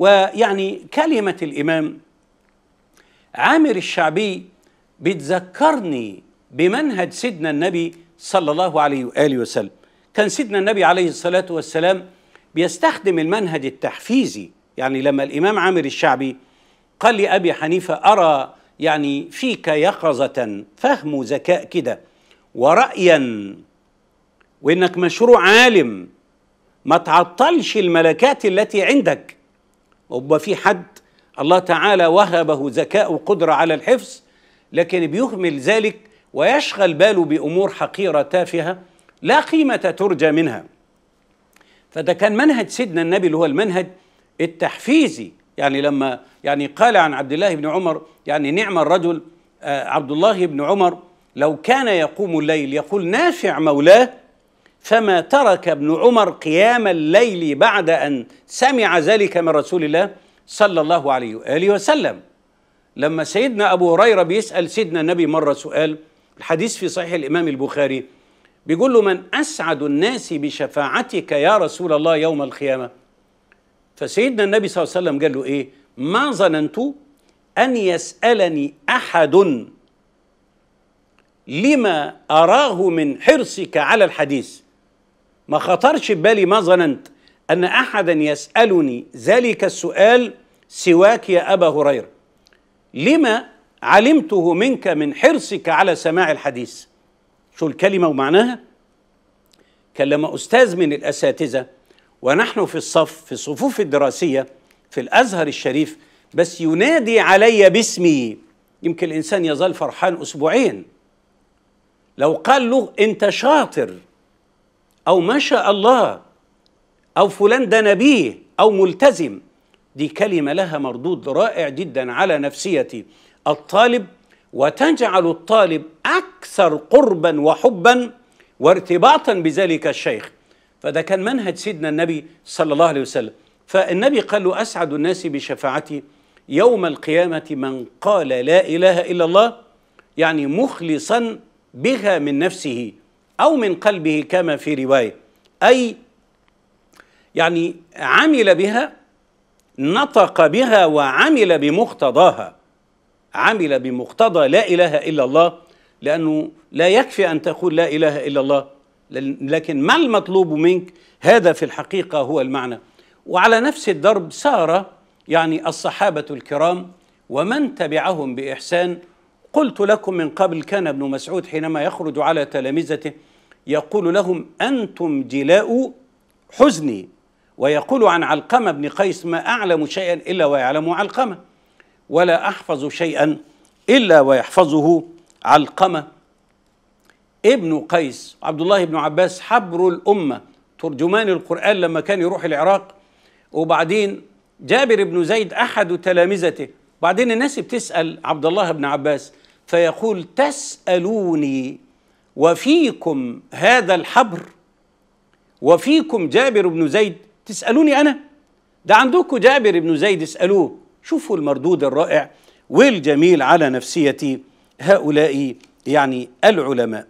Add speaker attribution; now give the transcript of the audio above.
Speaker 1: ويعني كلمة الإمام عامر الشعبي بتذكرني بمنهج سيدنا النبي صلى الله عليه وآله وسلم كان سيدنا النبي عليه الصلاة والسلام بيستخدم المنهج التحفيزي يعني لما الإمام عامر الشعبي قال لأبي حنيفة أرى يعني فيك يقظة فهم ذكاء كده ورأيا وإنك مشروع عالم ما تعطلش الملكات التي عندك وبقى في حد الله تعالى وهبه ذكاء وقدرة على الحفظ لكن بيهمل ذلك ويشغل باله بأمور حقيرة تافهة لا قيمة ترجى منها فده كان منهج سيدنا النبي اللي هو المنهج التحفيزي يعني لما يعني قال عن عبد الله بن عمر يعني نعم الرجل آه، عبد الله بن عمر لو كان يقوم الليل يقول نافع مولاه فما ترك ابن عمر قيام الليل بعد ان سمع ذلك من رسول الله صلى الله عليه واله وسلم لما سيدنا ابو هريره بيسال سيدنا النبي مره سؤال الحديث في صحيح الامام البخاري بيقول له من اسعد الناس بشفاعتك يا رسول الله يوم القيامه فسيدنا النبي صلى الله عليه وسلم قال له ايه ما ظننت ان يسالني احد لما اراه من حرصك على الحديث ما خطرش ببالي ما ظننت أن أحدا يسألني ذلك السؤال سواك يا أبا هريرة لما علمته منك من حرصك على سماع الحديث شو الكلمة ومعناها كلم أستاذ من الأساتذة ونحن في الصف في الصفوف الدراسية في الأزهر الشريف بس ينادي علي باسمي يمكن الإنسان يظل فرحان أسبوعين لو قال له أنت شاطر او ما شاء الله او فلان ده نبيه او ملتزم دي كلمه لها مردود رائع جدا على نفسيه الطالب وتجعل الطالب اكثر قربا وحبا وارتباطا بذلك الشيخ فده كان منهج سيدنا النبي صلى الله عليه وسلم فالنبي قال له اسعد الناس بشفاعتي يوم القيامه من قال لا اله الا الله يعني مخلصا بها من نفسه أو من قلبه كما في رواية أي يعني عمل بها نطق بها وعمل بمقتضاها عمل بمقتضى لا إله إلا الله لأنه لا يكفي أن تقول لا إله إلا الله لكن ما المطلوب منك هذا في الحقيقة هو المعنى وعلى نفس الدرب سار يعني الصحابة الكرام ومن تبعهم بإحسان قلت لكم من قبل كان ابن مسعود حينما يخرج على تلامذته يقول لهم أنتم جلاء حزني ويقول عن علقمة بن قيس ما أعلم شيئا إلا ويعلم علقمة ولا أحفظ شيئا إلا ويحفظه علقمة ابن قيس عبد الله بن عباس حبر الأمة ترجمان القرآن لما كان يروح العراق وبعدين جابر بن زيد أحد تلامذته بعدين الناس بتسأل عبد الله بن عباس فيقول تسألوني وفيكم هذا الحبر وفيكم جابر بن زيد تسألوني أنا ده عندكم جابر بن زيد اسألوه شوفوا المردود الرائع والجميل على نفسية هؤلاء يعني العلماء